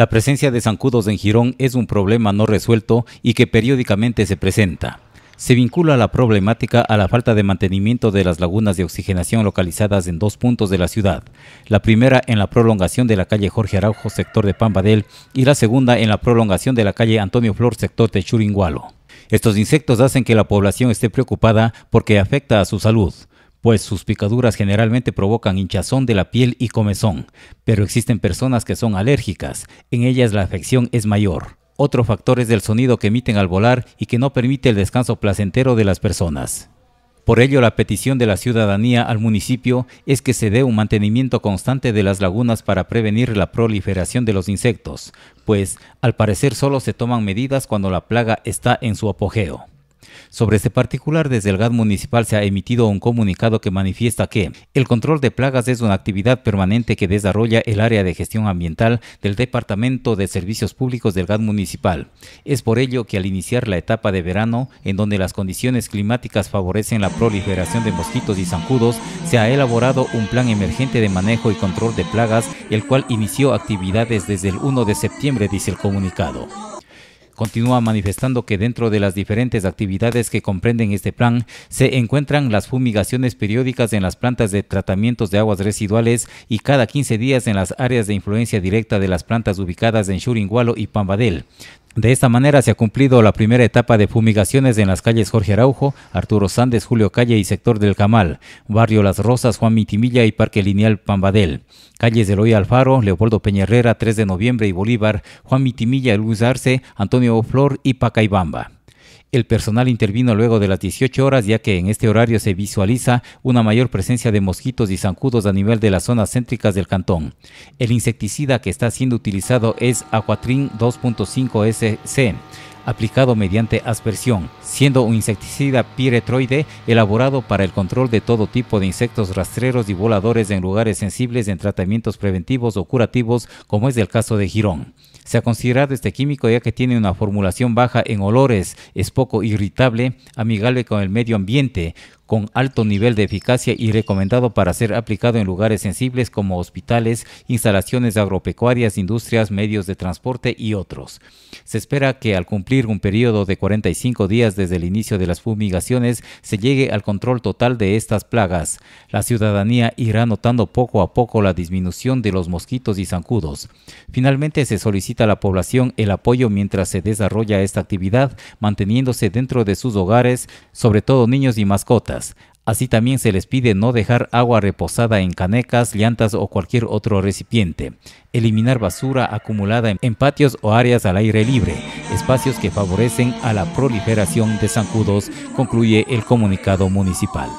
La presencia de zancudos en Girón es un problema no resuelto y que periódicamente se presenta. Se vincula la problemática a la falta de mantenimiento de las lagunas de oxigenación localizadas en dos puntos de la ciudad, la primera en la prolongación de la calle Jorge Araujo, sector de Pambadel, y la segunda en la prolongación de la calle Antonio Flor, sector de Churingualo. Estos insectos hacen que la población esté preocupada porque afecta a su salud pues sus picaduras generalmente provocan hinchazón de la piel y comezón, pero existen personas que son alérgicas, en ellas la afección es mayor. Otro factor es el sonido que emiten al volar y que no permite el descanso placentero de las personas. Por ello, la petición de la ciudadanía al municipio es que se dé un mantenimiento constante de las lagunas para prevenir la proliferación de los insectos, pues al parecer solo se toman medidas cuando la plaga está en su apogeo. Sobre este particular, desde el GAD municipal se ha emitido un comunicado que manifiesta que el control de plagas es una actividad permanente que desarrolla el área de gestión ambiental del Departamento de Servicios Públicos del GAD municipal. Es por ello que al iniciar la etapa de verano, en donde las condiciones climáticas favorecen la proliferación de mosquitos y zancudos, se ha elaborado un plan emergente de manejo y control de plagas, el cual inició actividades desde el 1 de septiembre, dice el comunicado. Continúa manifestando que dentro de las diferentes actividades que comprenden este plan se encuentran las fumigaciones periódicas en las plantas de tratamientos de aguas residuales y cada 15 días en las áreas de influencia directa de las plantas ubicadas en Churingualo y Pambadel. De esta manera se ha cumplido la primera etapa de fumigaciones en las calles Jorge Araujo, Arturo Sández, Julio Calle y sector del Camal, Barrio Las Rosas, Juan Mitimilla y Parque Lineal Pambadel, calles Eloy Alfaro, Leopoldo Peñerrera, 3 de noviembre y Bolívar, Juan Mitimilla, Luis Arce, Antonio Flor y Pacaibamba. El personal intervino luego de las 18 horas ya que en este horario se visualiza una mayor presencia de mosquitos y zancudos a nivel de las zonas céntricas del cantón. El insecticida que está siendo utilizado es Aquatrin 2.5 SC aplicado mediante aspersión, siendo un insecticida piretroide elaborado para el control de todo tipo de insectos rastreros y voladores en lugares sensibles en tratamientos preventivos o curativos, como es el caso de Girón. Se ha considerado este químico ya que tiene una formulación baja en olores, es poco irritable, amigable con el medio ambiente, con alto nivel de eficacia y recomendado para ser aplicado en lugares sensibles como hospitales, instalaciones agropecuarias, industrias, medios de transporte y otros. Se espera que al cumplir un periodo de 45 días desde el inicio de las fumigaciones se llegue al control total de estas plagas. La ciudadanía irá notando poco a poco la disminución de los mosquitos y zancudos. Finalmente se solicita a la población el apoyo mientras se desarrolla esta actividad, manteniéndose dentro de sus hogares, sobre todo niños y mascotas. Así también se les pide no dejar agua reposada en canecas, llantas o cualquier otro recipiente. Eliminar basura acumulada en patios o áreas al aire libre, espacios que favorecen a la proliferación de zancudos, concluye el comunicado municipal.